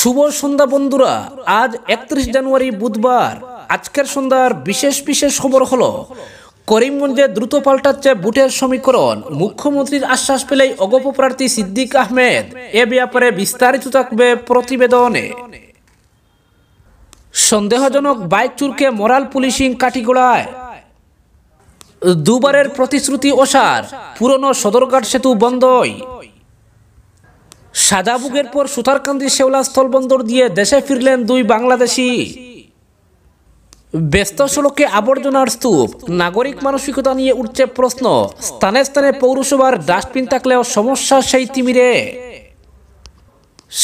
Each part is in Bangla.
শুভ সন্ধ্যা বন্ধুরা আজ একত্রিশ জানুয়ারি বুধবার আজকের সন্ধ্যার বিশেষ বিশেষ খবর হলো করিমগঞ্জে দ্রুত পাল্টাচ্ছে বুটের সমীকরণ মুখ্যমন্ত্রীর আশ্বাস পেলেই অগপপ্রার্থী সিদ্দিক আহমেদ এ ব্যাপারে বিস্তারিত থাকবে প্রতিবেদনে সন্দেহজনক বাইক চুরকে মোরাল পুলিশিং কাটিগোড়ায় দুবারের প্রতিশ্রুতি অসার পুরনো সদরঘাট সেতু বন্ধই সাজাবুগের পর সুতারকান্দি শেওলা স্থলবন্দর দিয়ে দেশে ফিরলেন দুই বাংলাদেশি ব্যস্ত সড়কে আবর্জনার স্তূপ নাগরিক মানসিকতা নিয়ে উঠছে প্রশ্ন স্থানে স্থানে পৌরসভার ডাস্টবিন থাকলেও সমস্যা সেই তিমিরে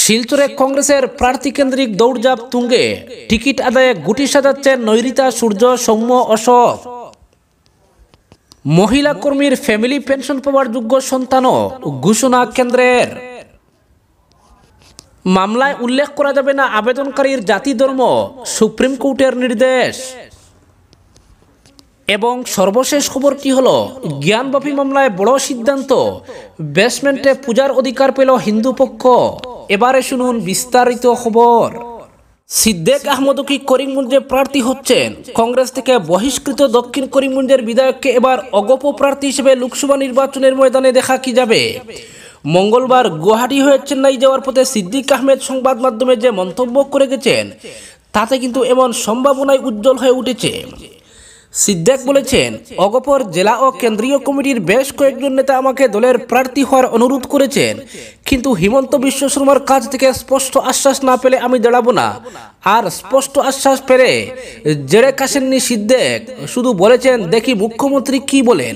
শিলচরে কংগ্রেসের প্রার্থী কেন্দ্রিক দৌড়জাপ তুঙ্গে টিকিট আদায়ে গুটি সাজাচ্ছেন নৈরিতা সূর্য সৌম্য অশোক মহিলা কর্মীর ফ্যামিলি পেনশন পাওয়ার যোগ্য সন্তানও ঘোষণা কেন্দ্রের মামলায় উল্লেখ করা যাবে না আবেদনকারীর জাতি ধর্ম সুপ্রিম কোর্টের নির্দেশ এবং সর্বশেষ খবর কি হলো জ্ঞানবাপী মামলায় বড় সিদ্ধান্ত বেসমেন্টে পূজার অধিকার পেল হিন্দু পক্ষ এবারে শুনুন বিস্তারিত খবর সিদ্দেক আহমদ কি করিমগঞ্জে প্রার্থী হচ্ছেন কংগ্রেস থেকে বহিষ্কৃত দক্ষিণ করিমগঞ্জের বিধায়ককে এবার অগপ প্রার্থী হিসেবে লোকসভা নির্বাচনের ময়দানে দেখা কি যাবে মঙ্গলবার গুয়াহাটি হয়ে চেন্নাই যাওয়ার পথে সিদ্দিক আহমেদ সংবাদ মাধ্যমে যে মন্তব্য করে গেছেন তাতে কিন্তু এমন সম্ভাবনায় উজ্জ্বল হয়ে উঠেছে সিদ্দেক বলেছেন অগপর জেলা ও কেন্দ্রীয় কমিটির বেশ কয়েকজন নেতা আমাকে দলের প্রার্থী হওয়ার অনুরোধ করেছেন কিন্তু হিমন্ত বিশ্ব শর্মার কাছ থেকে স্পষ্ট আশ্বাস না পেলে আমি দাঁড়াবো না আর স্পষ্ট আশ্বাস পেলে জেরে কাশেননি সিদ্দেক শুধু বলেছেন দেখি মুখ্যমন্ত্রী কি বলেন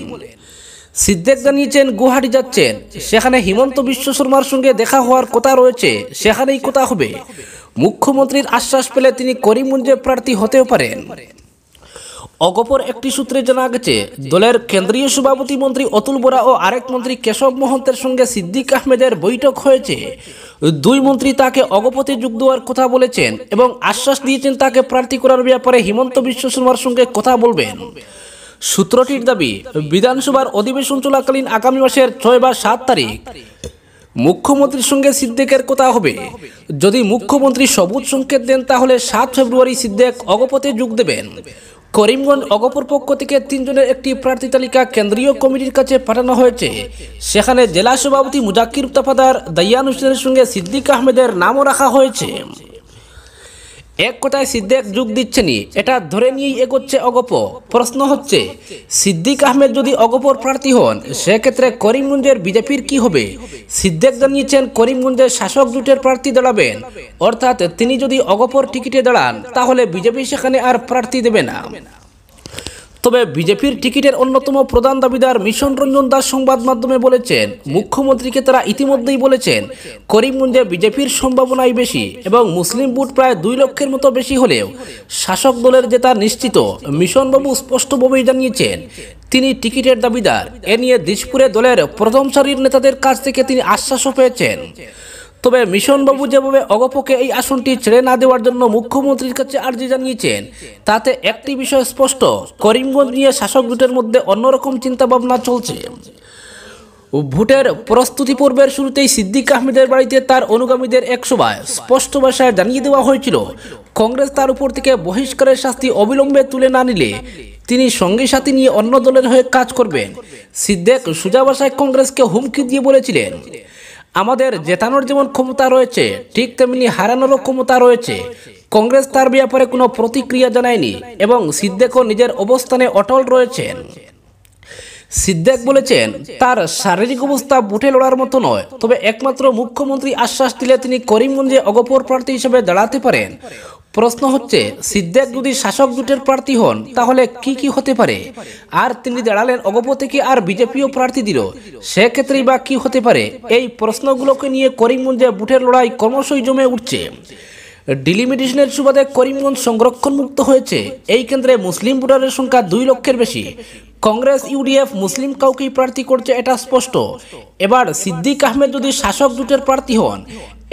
সিদ্দেক জানিয়েছেন গুয়াহাটি যাচ্ছেন সেখানে হিমন্ত বিশ্ব শর্মার সঙ্গে দেখা হওয়ার কথা রয়েছে সেখানেই কথা হবে মুখ্যমন্ত্রীর আশ্বাস পেলে তিনি করিমগঞ্জে প্রার্থী হতেও পারেন অগপর একটি সূত্রে জানা গেছে দলের কেন্দ্রীয় সভাপতি মন্ত্রী অতুল বোরা ও আরেক মন্ত্রী কেশব মহন্তের সঙ্গে সিদ্দিক আহমেদের বৈঠক হয়েছে দুই মন্ত্রী তাকে অগপতে যোগ দেওয়ার কথা বলেছেন এবং আশ্বাস দিয়েছেন তাকে প্রার্থী করার ব্যাপারে হিমন্ত বিশ্ব শর্মার সঙ্গে কথা বলবেন সূত্রটির দাবি বিধানসভার অধিবেশন চলাকালীন আগামী মাসের ছয় বা সাত তারিখ মুখ্যমন্ত্রীর সঙ্গে সিদ্দিকের কথা হবে যদি মুখ্যমন্ত্রী সবুজ সংকেত দেন তাহলে সাত ফেব্রুয়ারি সিদ্দেক অগপথে যোগ দেবেন করিমগঞ্জ অগপর পক্ষ থেকে তিনজনের একটি প্রার্থী তালিকা কেন্দ্রীয় কমিটির কাছে পাঠানো হয়েছে সেখানে জেলা সভাপতি মুজাকির তাফাদার দাইয়ান হোসেনের সঙ্গে সিদ্দিক আহমেদের নামও রাখা হয়েছে এক কথায় সিদ্দিক যোগ দিচ্ছেনি এটা ধরে নিয়েই এগোচ্ছে অগপ প্রশ্ন হচ্ছে সিদ্দিক আহমেদ যদি অগপর প্রার্থী হন সেক্ষেত্রে করিমগঞ্জের বিজেপির কি হবে সিদ্দিক জানিয়েছেন করিমগঞ্জের শাসক জোটের প্রার্থী দাঁড়াবেন অর্থাৎ তিনি যদি অগপর টিকিটে দাঁড়ান তাহলে বিজেপি সেখানে আর প্রার্থী দেবে না তবে বিজেপির টিকিটের অন্যতম প্রধান দাবিদার মিশন রঞ্জন দাস সংবাদ মাধ্যমে বলেছেন মুখ্যমন্ত্রীকে তারা ইতিমধ্যেই বলেছেন করিমগঞ্জে বিজেপির সম্ভাবনাই বেশি এবং মুসলিম বুট প্রায় দুই লক্ষের মতো বেশি হলেও শাসক দলের জেতা নিশ্চিত মিশনবাবু স্পষ্টভাবেই জানিয়েছেন তিনি টিকিটের দাবিদার এ নিয়ে দিশপুরে দলের প্রথম সারির নেতাদের কাছ থেকে তিনি আশ্বাসও পেয়েছেন তবে মিশন বাবু যেভাবে অগপকে এই আসনটি ছেড়ে না দেওয়ার জন্য মুখ্যমন্ত্রীর কাছে আর্জি জানিয়েছেন তাতে একটি বিষয় স্পষ্ট করিমগঞ্জ নিয়ে শাসক জোটের মধ্যে অন্যরকম চিন্তাভাবনা চলছে ভোটের প্রস্তুতি পূর্বের শুরুতেই সিদ্দিক আহমেদের বাড়িতে তার অনুগামীদের এক সভায় স্পষ্ট ভাষায় জানিয়ে দেওয়া হয়েছিল কংগ্রেস তার উপর থেকে বহিষ্কারের শাস্তি অবিলম্বে তুলে না নিলে তিনি সঙ্গী সাথী নিয়ে অন্য দলের হয়ে কাজ করবেন সিদ্দেক সোজা ভাষায় কংগ্রেসকে হুমকি দিয়ে বলেছিলেন আমাদের জেতানোর যেমন ক্ষমতা রয়েছে ঠিক তেমনি হারানোরও ক্ষমতা রয়েছে কংগ্রেস তার ব্যাপারে কোনো প্রতিক্রিয়া জানায়নি এবং সিদ্দেকও নিজের অবস্থানে অটল রয়েছেন সিদ্দেক বলেছেন তার শারীরিক অবস্থা বুটে লড়ার মতো নয় তবে একমাত্র মুখ্যমন্ত্রী আশ্বাস দিলে তিনি করিমগঞ্জে অগপর প্রার্থী হিসেবে দাঁড়াতে পারেন প্রশ্ন হচ্ছে সিদ্দেক যদি শাসক জুটের প্রার্থী হন তাহলে কি কি হতে পারে আর তিনি দাঁড়ালেন অগপ থেকে আর বিজেপিও প্রার্থী দিল সেক্ষেত্রেই বা কী হতে পারে এই প্রশ্নগুলোকে নিয়ে করিমগঞ্জে বুটের লড়াই ক্রমশই জমে উঠছে ডিলিমিটেশনের সুবাদে করিমগঞ্জ সংরক্ষণমুক্ত হয়েছে এই কেন্দ্রে মুসলিম ভোটারের সংখ্যা দুই লক্ষের বেশি কংগ্রেস ইউডিএফ মুসলিম কাউকেই প্রার্থী করছে এটা স্পষ্ট এবার সিদ্দিক আহমেদ যদি শাসক জোটের প্রার্থী হন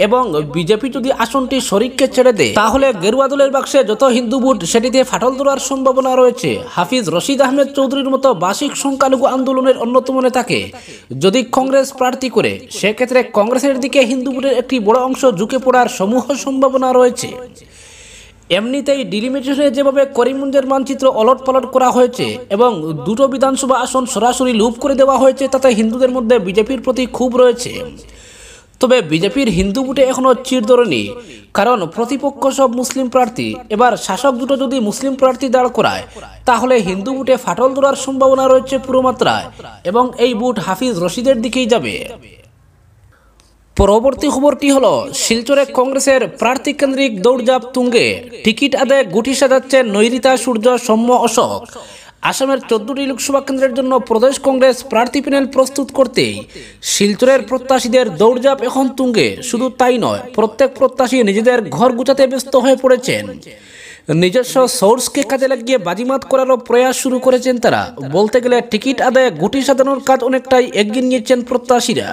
এবং বিজেপি যদি আসনটি শরিককে ছেড়ে দেয় তাহলে গেরুয়া দলের বাক্সে যত হিন্দু ভোট সেটিতে ফাটল তোলার সম্ভাবনা রয়েছে হাফিজ রশিদ আহমেদ চৌধুরীর মতো বার্ষিক সংখ্যালঘু আন্দোলনের অন্যতম নেতাকে যদি কংগ্রেস প্রার্থী করে সেক্ষেত্রে কংগ্রেসের দিকে হিন্দু ভোটের একটি বড় অংশ ঝুঁকে পড়ার সমূহ সম্ভাবনা রয়েছে এমনিতেই ডিলিমিটেশনে যেভাবে করিমগঞ্জের মানচিত্র অলট পালট করা হয়েছে এবং দুটো বিধানসভা আসন সরাসরি লুপ করে দেওয়া হয়েছে তাতে হিন্দুদের মধ্যে বিজেপির প্রতি খুব রয়েছে তবে বিজেপির হিন্দু বুটে এখনও চির ধরেনি কারণ প্রতিপক্ষ সব মুসলিম প্রার্থী এবার শাসক দুটো যদি মুসলিম প্রার্থী দাঁড় করায় তাহলে হিন্দু বুটে ফাটল ধরার সম্ভাবনা রয়েছে পুরো মাত্রায় এবং এই বুট হাফিজ রশিদের দিকেই যাবে পরবর্তী খবরটি হল শিলচরে কংগ্রেসের প্রার্থী কেন্দ্রিক দৌড়জাপ তুঙ্গে টিকিট আদায় গুটি সাজাচ্ছেন নৈরিতা সূর্য সৌম্য অশোক আসামের চোদ্দটি লোকসভা কেন্দ্রের জন্য প্রদেশ কংগ্রেস প্রার্থী প্যানেল প্রস্তুত করতেই শিলচরের প্রত্যাশীদের দৌড়জাপ এখন তুঙ্গে শুধু তাই নয় প্রত্যেক প্রত্যাশী নিজেদের ঘর গুছাতে ব্যস্ত হয়ে পড়েছেন নিজস্ব সোর্সকে কাজে লাগিয়ে বাজিমাত করারও প্রয়াস শুরু করেছেন তারা বলতে গেলে টিকিট আদায় গুটি সাজানোর কাজ অনেকটাই এগিয়ে নিয়েছেন প্রত্যাশীরা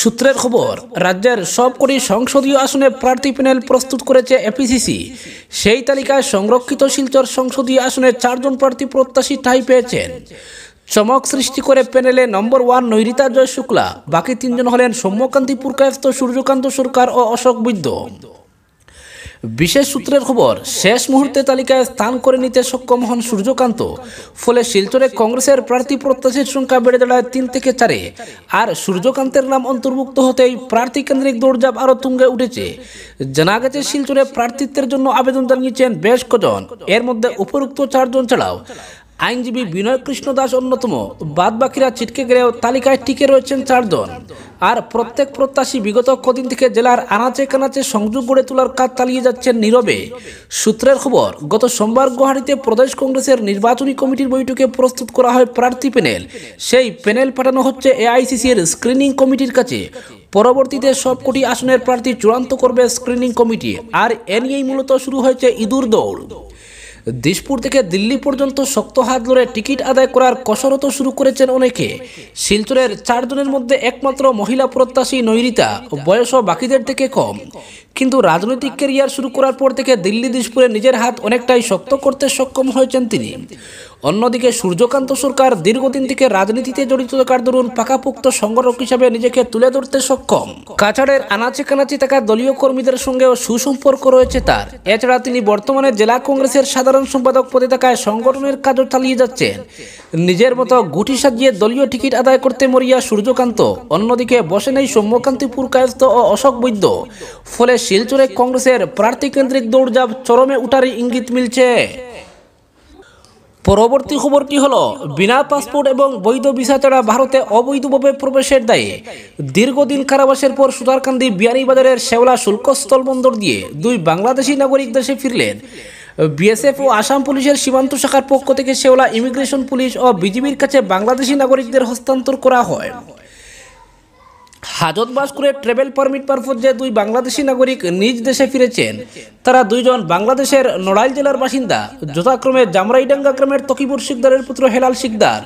সূত্রের খবর রাজ্যের সবকটি সংসদীয় আসনে প্রার্থী প্যানেল প্রস্তুত করেছে এপিসিসি সেই তালিকায় সংরক্ষিত শিলচর সংসদীয় আসনে চারজন প্রার্থী প্রত্যাশী ঠাই পেয়েছেন চমক সৃষ্টি করে প্যানেলে নম্বর ওয়ান নৈরিতা জয় শুক্লা বাকি তিনজন হলেন সৌম্যকান্তি পুরকায়স্ত সূর্যকান্ত সরকার ও অশোক বৈদ্য বিশেষ সূত্রের খবর শেষ মুহূর্তে তালিকায় স্থান করে নিতে সক্ষম হন সূর্যকান্ত ফলে শিলচরে কংগ্রেসের প্রার্থী প্রত্যাশীর সংখ্যা বেড়ে দাঁড়ায় তিন থেকে চারে আর সূর্যকান্তের নাম অন্তর্ভুক্ত হতেই প্রার্থী কেন্দ্রিক দৌড়জাপ আরও তুঙ্গে উঠেছে জানা গেছে শিলচরে প্রার্থিত্বের জন্য আবেদন জানিয়েছেন বেশ কজন এর মধ্যে উপরুক্ত চারজন ছাড়াও আইনজীবী বিনয় কৃষ্ণ দাস অন্যতম বাদবাকিরা ছিটকে গেলেও তালিকায় টিকে রয়েছেন চারজন আর প্রত্যেক প্রত্যাশী বিগত কদিন থেকে জেলার আনাচে কানাচে সংযোগ গড়ে তোলার কাজ চালিয়ে যাচ্ছেন নীরবে সূত্রের খবর গত সোমবার গুয়াহাটিতে প্রদেশ কংগ্রেসের নির্বাচনী কমিটির বৈঠকে প্রস্তুত করা হয় প্রার্থী প্যানেল সেই প্যানেল পাঠানো হচ্ছে এআইসিসির স্ক্রিনিং কমিটির কাছে পরবর্তীতে সবকটি আসনের প্রার্থী চূড়ান্ত করবে স্ক্রিনিং কমিটি আর এ নিয়েই মূলত শুরু হয়েছে ইঁদুর দৌড় দিশপুর থেকে দিল্লি পর্যন্ত শক্ত হাত ধরে টিকিট আদায় করার কসরত শুরু করেছেন অনেকে শিলচরের চারজনের মধ্যে একমাত্র মহিলা প্রত্যাশী নৈরিতা বয়স বাকিদের থেকে কম কিন্তু রাজনৈতিক কেরিয়ার শুরু করার পর থেকে দিল্লি দিশপুরে নিজের হাত অনেকটাই শক্ত করতে সক্ষম হয়েছেন তিনি অন্যদিকে সূর্যকান্ত সরকার দীর্ঘদিন থেকে রাজনীতিতে জড়িত থাকার দরুন পাকাপোক্ত সংগঠক হিসাবে নিজেকে তুলে ধরতে সক্ষম কাছাড়ের আনাচে কানাচে থাকা দলীয় কর্মীদের সঙ্গেও সুসম্পর্ক রয়েছে তার এছাড়া তিনি বর্তমানে জেলা কংগ্রেসের সাধারণ সম্পাদক পদে থাকায় সংগঠনের কাজও চালিয়ে যাচ্ছেন নিজের মতো গুটি সাজিয়ে দলীয় টিকিট আদায় করতে মরিয়া সূর্যকান্ত অন্যদিকে বসে নেই সৌম্যকান্তিপুর কায়স্থ ও অশোক বৈদ্য ফলে শিলচরে কংগ্রেসের প্রার্থী কেন্দ্রিক দৌড়জাপ চরমে উঠারই ইঙ্গিত মিলছে পরবর্তী খবরটি হল বিনা পাসপোর্ট এবং বৈধ ভিসা ছাড়া ভারতে অবৈধভাবে প্রবেশের দায়ে দীর্ঘদিন কারাবাসের পর সুতারকান্দি বিয়ানীবাজারের শেওলা শুল্কস্থল বন্দর দিয়ে দুই বাংলাদেশি নাগরিক দেশে ফিরলেন বিএসএফ ও আসাম পুলিশের সীমান্ত শাখার পক্ষ থেকে শেওলা ইমিগ্রেশন পুলিশ ও বিজিবির কাছে বাংলাদেশি নাগরিকদের হস্তান্তর করা হয় হাজত বাস করে ট্রেভেল পারমিট মারফত যে দুই বাংলাদেশি নাগরিক নিজ দেশে ফিরেছেন তারা দুইজন বাংলাদেশের নড়াইল জেলার বাসিন্দা যথাক্রমে জামরাইডাঙ্গা গ্রামের তকিবুর শিকদারের পুত্র হেলাল শিকদার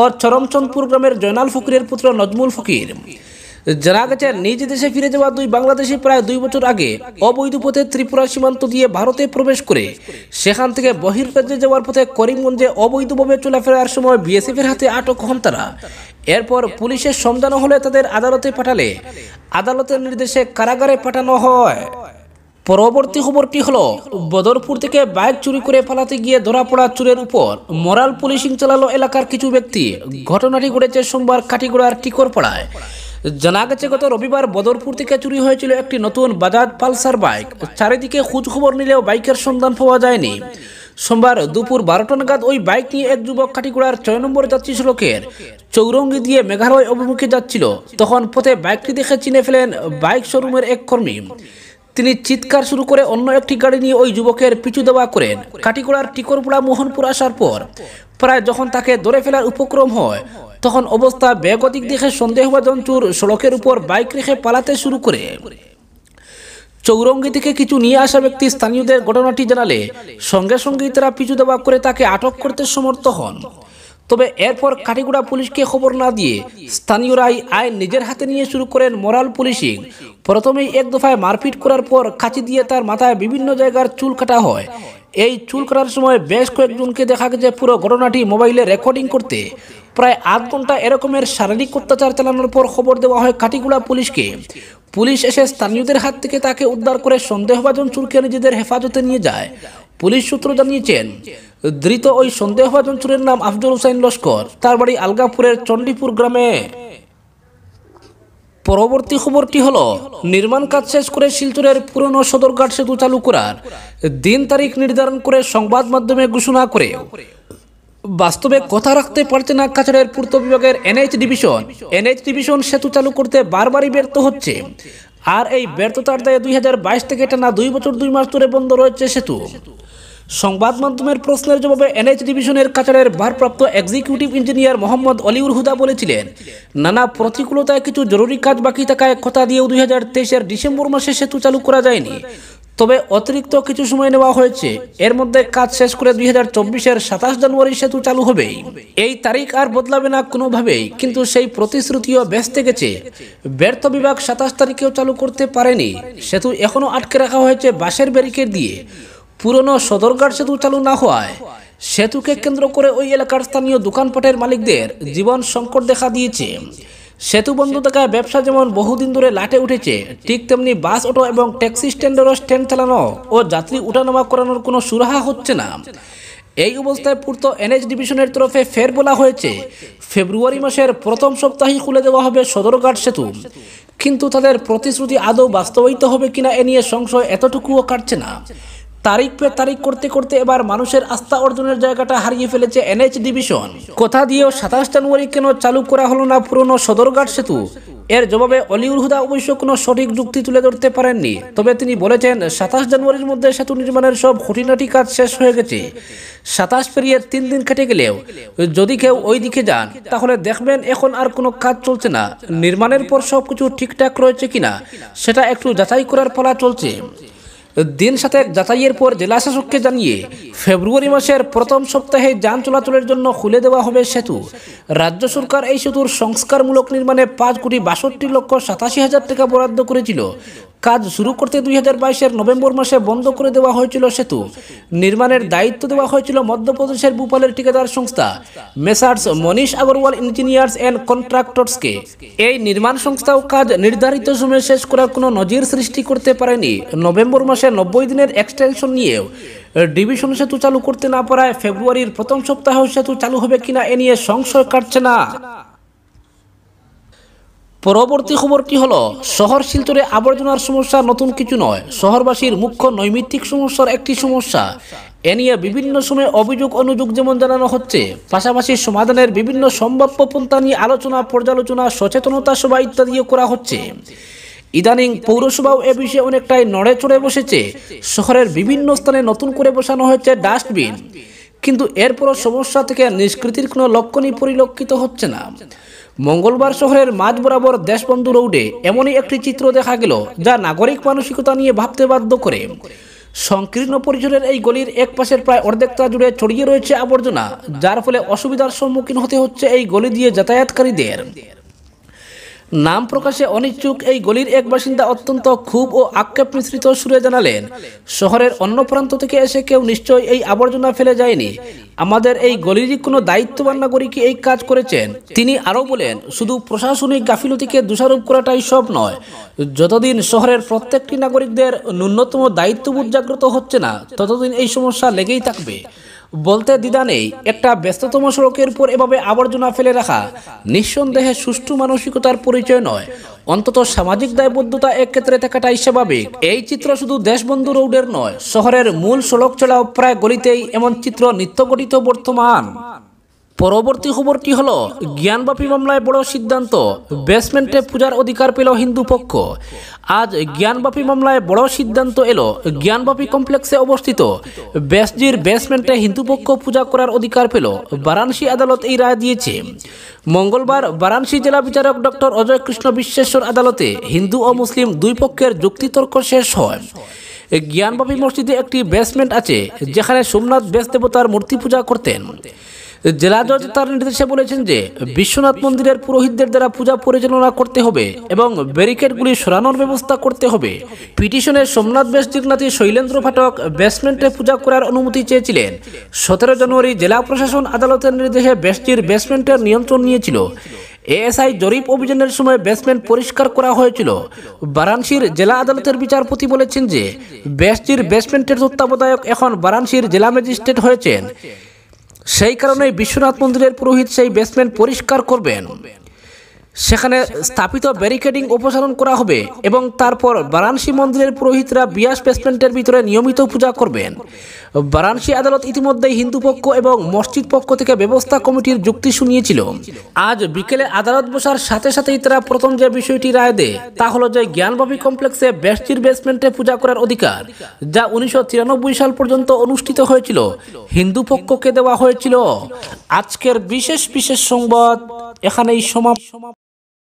ও চরমচন্দপুর গ্রামের জয়নাল ফকিরের পুত্র নজমুল ফকির জানা গেছে নিজ দেশে ফিরে যাওয়া দুই বাংলাদেশি প্রায় দুই বছর আগে অবৈধ পথে ত্রিপুরা সীমান্ত দিয়ে ভারতে প্রবেশ করে সেখান থেকে বহির্রাজ্যে যাওয়ার পথে করিমগঞ্জে অবৈধভাবে চলাফেরার সময় বিএসএফের হাতে আটক হন তারা এরপর পুলিশের সমজানো হলে তাদের আদালতে পাঠালে আদালতের নির্দেশে কারাগারে পাঠানো হয় পরবর্তী খবরটি হলো বদরপুর থেকে বাইক চুরি করে পালাতে গিয়ে ধরা পড়া চুরের উপর মরাল পুলিশিং চালালো এলাকার কিছু ব্যক্তি ঘটনাটি ঘটেছে সোমবার কাটিগোড়ার টিকরপাড়ায় জানা গেছে গত রবিবার বদরপুর থেকে চুরি হয়েছিল একটি নতুন বাজাজ পালসার বাইক চারিদিকে খোঁজখবর নিলেও বাইকের সন্ধান পাওয়া যায়নি সোমবার দুপুর বারোটা নাগাদ ওই বাইক নিয়ে এক যুবক কাটিগুড়ার ছয় নম্বর যাত্রী সড়কের চৌরঙ্গি দিয়ে মেঘালয় অভিমুখে যাচ্ছিল তখন পথে বাইকটি দেখে চিনে ফেলেন বাইক শোরুমের এক কর্মী তিনি চিৎকার শুরু করে অন্য একটি গাড়ি নিয়ে ওই যুবকের পিছু দেওয়া করেন কাটিগুড়ার টিকরপুড়া মোহনপুর আসার পর প্রায় যখন তাকে ধরে ফেলার উপক্রম হয় তখন অবস্থা বেগতিক দেখে সন্দেহভাজন চোর সড়কের উপর বাইক রেখে পালাতে শুরু করে চৌরঙ্গি থেকে কিছু নিয়ে আসা ব্যক্তি স্থানীয়দের ঘটনাটি জানালে সঙ্গে সঙ্গেই তারা পিছু দেওয়া করে তাকে আটক করতে সমর্থ হন তবে এরপর কাটিগুড়া পুলিশকে খবর না দিয়ে স্থানীয়রাই আইন নিজের হাতে নিয়ে শুরু করেন মোরাল পুলিশিং প্রথমেই এক দফায় মারপিট করার পর কাঁচি দিয়ে তার মাথায় বিভিন্ন জায়গার চুল কাটা হয় এই চুল কাটার সময় বেশ কয়েকজনকে দেখা গেছে পুরো ঘটনাটি মোবাইলে রেকর্ডিং করতে প্রায় আধ ঘন্টা এরকমের শারীরিক অত্যাচার চালানোর পর খবর দেওয়া হয় কাটিগুলা পুলিশকে পুলিশ এসে স্থানীয়দের হাত থেকে তাকে উদ্ধার করে সন্দেহভাজন চুরকে নিজেদের হেফাজতে নিয়ে যায় পুলিশ সূত্র জানিয়েছেন ধৃত ওই সন্দেহভাজন চুরের নাম আফজল হুসাইন লস্কর তার বাড়ি আলগাপুরের চণ্ডীপুর গ্রামে পরবর্তী খবরটি হলো নির্মাণ কাজ শেষ করে শিলচরের পুরনো সদরঘাট সেতু চালু করার দিন তারিখ নির্ধারণ করে সংবাদ মাধ্যমে ঘোষণা করে বাস্তবে কথা রাখতে পারছে না কাছাড়ের পূর্ত বিভাগের এনএইচ ডিভিশন এনএইচ ডিভিশন সেতু চালু করতে বারবারই ব্যর্থ হচ্ছে আর এই ব্যর্থতার দায়ে দুই হাজার থেকে টানা দুই বছর দুই মাস ধরে বন্ধ রয়েছে সেতু সংবাদ মাধ্যমের প্রশ্নের জবাবে এনএইচ ডিভিশনের কাছাড়ের ভারপ্রাপ্ত এক্সিকিউটিভ ইঞ্জিনিয়ার মোহাম্মদ অলিউর হুদা বলেছিলেন নানা প্রতিকূলতায় কিছু জরুরি কাজ বাকি থাকায় কথা দিয়েও দুই হাজার ডিসেম্বর মাসে সেতু চালু করা যায়নি তবে অতিরিক্ত কিছু সময় নেওয়া হয়েছে এর মধ্যে কাজ শেষ করে দুই হাজার চব্বিশের সাতাশ জানুয়ারি সেতু চালু হবে এই তারিখ আর বদলাবে না কোনোভাবেই কিন্তু সেই প্রতিশ্রুতিও ব্যস্তে গেছে ব্যর্থ বিভাগ সাতাশ তারিখেও চালু করতে পারেনি সেতু এখনও আটকে রাখা হয়েছে বাঁশের ব্যারিকেড দিয়ে পুরনো সদরঘাট সেতু চালু না হওয়ায় সেতুকে কেন্দ্র করে ওই এলাকার স্থানীয় দোকানপাটের মালিকদের জীবন সংকট দেখা দিয়েছে সেতু বন্ধ থাকায় ব্যবসা যেমন বহুদিন ধরে লাটে উঠেছে ঠিক তেমনি বাস অটো এবং ট্যাক্সি স্ট্যান্ডেরও স্ট্যান্ড চালানো ও যাত্রী উঠানামা করানোর কোনো সুরাহা হচ্ছে না এই অবস্থায় পূর্ত এনএইচ ডিভিশনের তরফে ফের বলা হয়েছে ফেব্রুয়ারি মাসের প্রথম সপ্তাহে খুলে দেওয়া হবে সদরঘাট সেতু কিন্তু তাদের প্রতিশ্রুতি আদৌ বাস্তবায়িত হবে কিনা এ নিয়ে সংশয় এতটুকুও কাটছে না তারিখ পে তারিখ করতে করতে এবার মানুষের আস্থা অর্জনের জায়গাটা হারিয়ে ফেলেছে এনএইচ ডিভিশন কথা দিয়েও সাতাশ জানুয়ারি কেন চালু করা হলো না পুরনো সদরঘাট সেতু এর জবাবে অলিউল হুদা অবশ্য কোনো সঠিক যুক্তি তুলে ধরতে পারেননি তবে তিনি বলেছেন সাতাশ জানুয়ারির মধ্যে সেতু নির্মাণের সব খুঁটিনাটি কাজ শেষ হয়ে গেছে সাতাশ পেরিয়ে তিন দিন কেটে গেলেও যদি কেউ ওই দিকে যান তাহলে দেখবেন এখন আর কোনো কাজ চলছে না নির্মাণের পর সব কিছু ঠিকঠাক রয়েছে কিনা সেটা একটু যাচাই করার ফলা চলছে দিন সাথে যাতায়াতের পর জেলা শাসককে জানিয়ে ফেব্রুয়ারি মাসের প্রথম সপ্তাহে যান চলাচলের জন্য খুলে দেওয়া হবে সেতু রাজ্য সরকার এই সেতুর সংস্কারমূলক নির্মাণে পাঁচ কোটি বাষট্টি লক্ষ সাতাশি হাজার টাকা বরাদ্দ করেছিল কাজ শুরু করতে দুই হাজার বাইশের নভেম্বর মাসে বন্ধ করে দেওয়া হয়েছিল সেতু নির্মাণের দায়িত্ব দেওয়া হয়েছিল মধ্যপ্রদেশের ভূপালের ঠিকাদার সংস্থা messrs Manish Agarwal engineers and কন্ট্রাক্টরসকে এই নির্মাণ সংস্থাও কাজ নির্ধারিত সময়ে শেষ করার কোনো নজির সৃষ্টি করতে পারেনি নভেম্বর মাসে নব্বই দিনের এক্সটেনশন নিয়েও ডিভিশন সেতু চালু করতে না পারায় ফেব্রুয়ারির প্রথম সপ্তাহেও সেতু চালু হবে কিনা এ নিয়ে সংশয় কাটছে না পরবর্তী খবর কি হল শহর শিলচরে আবর্জনার সমস্যা নতুন কিছু নয় শহরবাসীর মুখ্য নৈমিত্তিক সমস্যার একটি সমস্যা এ নিয়ে বিভিন্ন সময়ে অভিযোগ অনুযোগ যেমন জানানো হচ্ছে পাশাপাশি সমাধানের বিভিন্ন সম্ভাব্য পন্থা নিয়ে আলোচনা পর্যালোচনা সচেতনতা সভা ইত্যাদিও করা হচ্ছে ইদানিং পৌরসভাও এ বিষয়ে অনেকটাই নড়ে চড়ে বসেছে শহরের বিভিন্ন স্থানে নতুন করে বসানো হয়েছে ডাস্টবিন কিন্তু এরপরও সমস্যা থেকে নিষ্কৃতির কোনো লক্ষণই পরিলক্ষিত হচ্ছে না মঙ্গলবার শহরের মাঝ বরাবর দেশবন্ধু রোডে এমনই একটি চিত্র দেখা গেল যা নাগরিক মানসিকতা নিয়ে ভাবতে বাধ্য করে সংকীর্ণ পরিসরের এই গলির এক পাশের প্রায় অর্ধেকটা জুড়ে ছড়িয়ে রয়েছে আবর্জনা যার ফলে অসুবিধার সম্মুখীন হতে হচ্ছে এই গলি দিয়ে যাতায়াতকারীদের নাম প্রকাশে অনিচ্ছুক এই গলির এক বাসিন্দা অত্যন্ত ক্ষোভ ও আক্ষেপ মিশ্রিত সুরে জানালেন শহরের অন্য প্রান্ত থেকে এসে কেউ নিশ্চয়ই এই আবর্জনা ফেলে যায়নি আমাদের এই গলিরই কোনো দায়িত্ববান নাগরিকই এই কাজ করেছেন তিনি আরও বলেন শুধু প্রশাসনিক গাফিলতিকে দোষারোপ করাটাই সব নয় যতদিন শহরের প্রত্যেকটি নাগরিকদের ন্যূনতম দায়িত্ববোধ জাগ্রত হচ্ছে না ততদিন এই সমস্যা লেগেই থাকবে বলতে দ্বিধা নেই একটা ব্যস্ততম সড়কের উপর এভাবে আবর্জনা ফেলে রাখা নিঃসন্দেহে সুষ্ঠু মানসিকতার পরিচয় নয় অন্তত সামাজিক দায়বদ্ধতা ক্ষেত্রে থাকাটাই স্বাভাবিক এই চিত্র শুধু দেশবন্ধু রোডের নয় শহরের মূল সড়ক চলা প্রায় গলিতেই এমন চিত্র নিত্যগঠিত বর্তমান পরবর্তী খবরটি হল জ্ঞানবাপী মামলায় বড় সিদ্ধান্ত বেসমেন্টে পূজার অধিকার পেল হিন্দু পক্ষ আজ জ্ঞানবাপী মামলায় বড় সিদ্ধান্ত এলো জ্ঞানবাপী কমপ্লেক্সে অবস্থিত বেসজির বেসমেন্টে হিন্দু পক্ষ পূজা করার অধিকার পেল বারাণসী আদালত এই রায় দিয়েছে মঙ্গলবার বারাণসী জেলা বিচারক ডক্টর অজয় কৃষ্ণ বিশ্বেশ্বর আদালতে হিন্দু ও মুসলিম দুই পক্ষের যুক্তিতর্ক শেষ হয় জ্ঞানবাপী মসজিদে একটি বেসমেন্ট আছে যেখানে সোমনাথ বেস দেবতার মূর্তি পূজা করতেন জেলা জজ তার নির্দেশে বলেছেন যে বিশ্বনাথ মন্দিরের পুরোহিতদের দ্বারা পূজা পরিচালনা করতে হবে এবং ব্যারিকেডগুলি সরানোর ব্যবস্থা করতে হবে পিটিশনে সোমনাথ বেশ শৈলেন্দ্র ফাটক বেসমেন্টে পূজা করার অনুমতি চেয়েছিলেন সতেরো জানুয়ারি জেলা প্রশাসন আদালতের নির্দেশে বেশটির বেসমেন্টের নিয়ন্ত্রণ নিয়েছিল এএসআই জরিপ অভিযানের সময় বেসমেন্ট পরিষ্কার করা হয়েছিল বারাণসীর জেলা আদালতের বিচারপতি বলেছেন যে বেসটির বেসমেন্টের তত্ত্বাবধায়ক এখন বারাণসীর জেলা ম্যাজিস্ট্রেট হয়েছেন সেই কারণে বিশ্বনাথ মন্দিরের পুরোহিত সেই বেসমেন্ট পরিষ্কার করবেন সেখানে স্থাপিত ব্যারিকেডিং অপসারণ করা হবে এবং তারপর বারাণসী মন্দিরের পুরোহিতরা বিয়াস বেসমেন্টের ভিতরে নিয়মিত পূজা করবেন বারাণসী আদালত ইতিমধ্যেই হিন্দু পক্ষ এবং মসজিদ পক্ষ থেকে ব্যবস্থা কমিটির যুক্তি শুনিয়েছিল আজ বিকেলে আদালত বসার সাথে সাথেই তারা প্রথম যে বিষয়টি রায় দেয় তা হলো যে জ্ঞানবাবী কমপ্লেক্সে ব্যস্তির বেসমেন্টে পূজা করার অধিকার যা উনিশশো সাল পর্যন্ত অনুষ্ঠিত হয়েছিল হিন্দু পক্ষকে দেওয়া হয়েছিল আজকের বিশেষ বিশেষ সংবাদ এখানেই সমাপ্ত